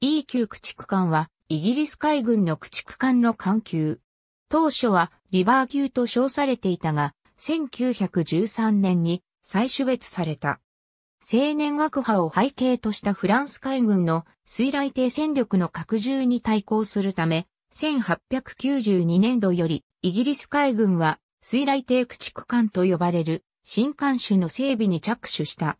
E 級駆逐艦は、イギリス海軍の駆逐艦の艦級。当初は、リバー級と称されていたが、1913年に再種別された。青年学派を背景としたフランス海軍の水雷艇戦力の拡充に対抗するため、1892年度よりイギリス海軍は水雷艇駆逐艦と呼ばれる新艦種の整備に着手した。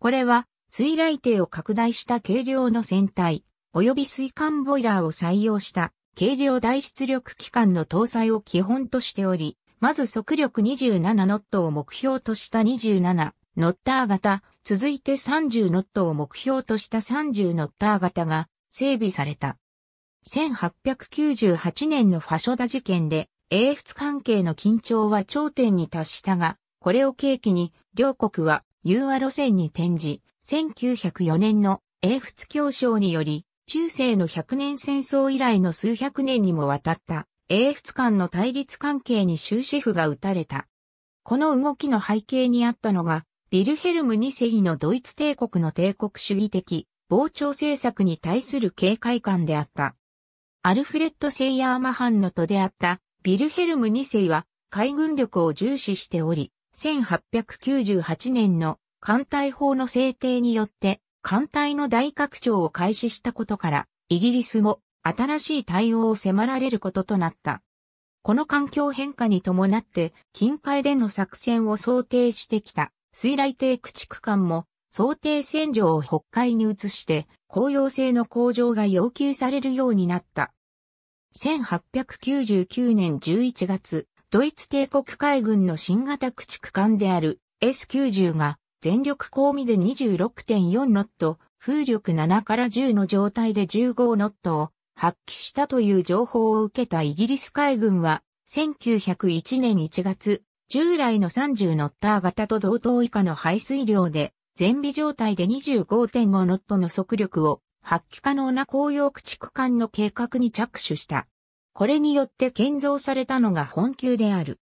これは水雷艇を拡大した軽量の船体、及び水管ボイラーを採用した軽量大出力機関の搭載を基本としており、まず速力27ノットを目標とした27ノッター型、続いて30ノットを目標とした30ノッター型が整備された。1898年のファショダ事件で、英仏関係の緊張は頂点に達したが、これを契機に、両国は融和路線に転じ、1904年の英仏協商により、中世の100年戦争以来の数百年にもわたった英仏間の対立関係に終止符が打たれた。この動きの背景にあったのが、ビルヘルム2世のドイツ帝国の帝国主義的、膨張政策に対する警戒感であった。アルフレッド・セイヤーマハンのとであったビルヘルム2世は海軍力を重視しており、1898年の艦隊法の制定によって艦隊の大拡張を開始したことから、イギリスも新しい対応を迫られることとなった。この環境変化に伴って、近海での作戦を想定してきた水雷艇駆逐艦も想定戦場を北海に移して、公用性の向上が要求されるようになった。1899年11月、ドイツ帝国海軍の新型駆逐艦である S90 が全力込みで26.4ノット、風力7から10の状態で15ノットを発揮したという情報を受けたイギリス海軍は、1901年1月、従来の30ノッター型と同等以下の排水量で、全備状態で25.5ノットの速力を発揮可能な公用駆逐艦の計画に着手した。これによって建造されたのが本級である。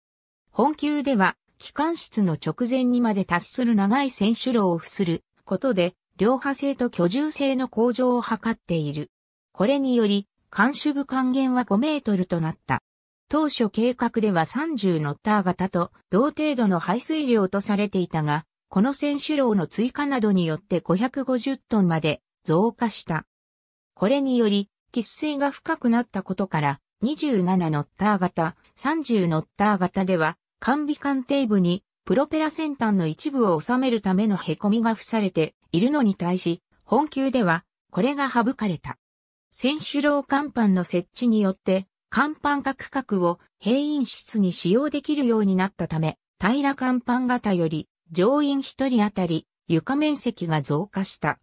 本級では機関室の直前にまで達する長い選手路を付することで、両派性と居住性の向上を図っている。これにより、監守部還元は5メートルとなった。当初計画では30ノッター型と同程度の排水量とされていたが、この選手楼の追加などによって550トンまで増加した。これにより、喫水が深くなったことから、27ノッター型、30ノッター型では管備艦底部にプロペラ先端の一部を収めるための凹みが付されているのに対し、本級ではこれが省かれた。選手楼甲板の設置によって、甲板各角を兵員室に使用できるようになったため、平甲板型より乗員1人あたり床面積が増加した。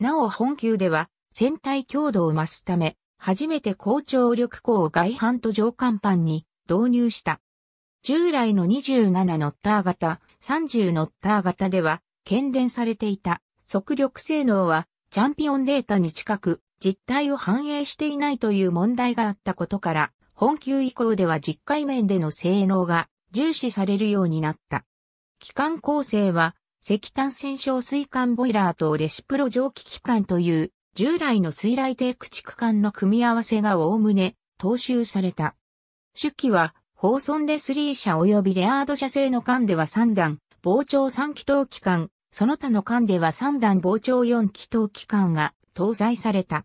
なお本級では船体強度を増すため、初めて高張力鋼を外板と上甲板に導入した。従来の27ノッター型、30ノッター型では、検電されていた速力性能は、チャンピオンデータに近く、実態を反映していないという問題があったことから、本級以降では実界面での性能が重視されるようになった。機関構成は、石炭戦勝水管ボイラーとレシプロ蒸気機関という、従来の水雷低駆逐艦の組み合わせがおおむね踏襲された。主機はホーソンレスリー車及びレアード社製の間では3段、膨張3気筒機関、その他の間では3段膨張4気筒機関が搭載された。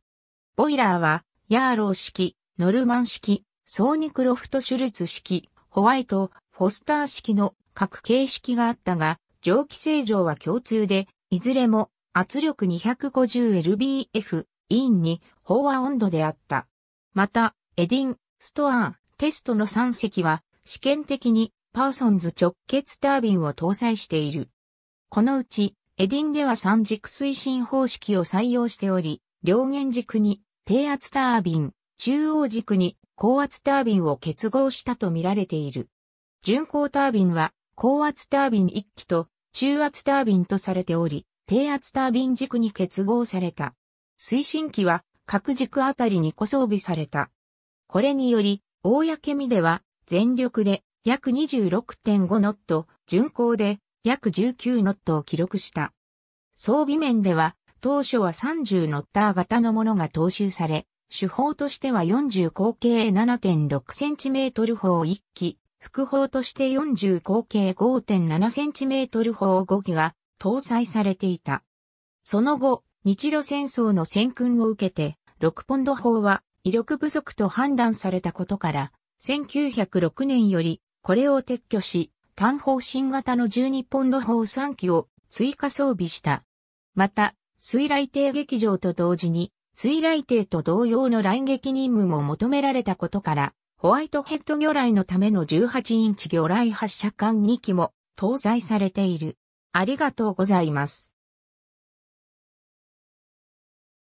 ボイラーは、ヤーロー式、ノルマン式、ソーニクロフトシュルツ式、ホワイト、フォスター式の各形式があったが、蒸気正常は共通で、いずれも圧力 250lbf、インに飽和温度であった。また、エディン、ストアー、テストの3隻は試験的にパーソンズ直結タービンを搭載している。このうち、エディンでは3軸推進方式を採用しており、両弦軸に低圧タービン、中央軸に高圧タービンを結合したとみられている。巡航タービンは高圧タービン1機と中圧タービンとされており、低圧タービン軸に結合された。推進機は各軸あたりに個装備された。これにより、大やけみでは、全力で約26.5ノット、巡航で約19ノットを記録した。装備面では、当初は30ノッター型のものが踏襲され、手法としては40口径 7.6cm 砲1機、副砲として40口径 5.7cm 砲5機が搭載されていた。その後、日露戦争の戦訓を受けて、6ポンド砲は威力不足と判断されたことから、1906年よりこれを撤去し、単方針型の12ポンド砲3機を追加装備した。また、水雷艇劇場と同時に、水雷艇と同様の雷撃任務も求められたことから、ホワイトヘッド魚雷のための18インチ魚雷発射管2機も搭載されている。ありがとうございます。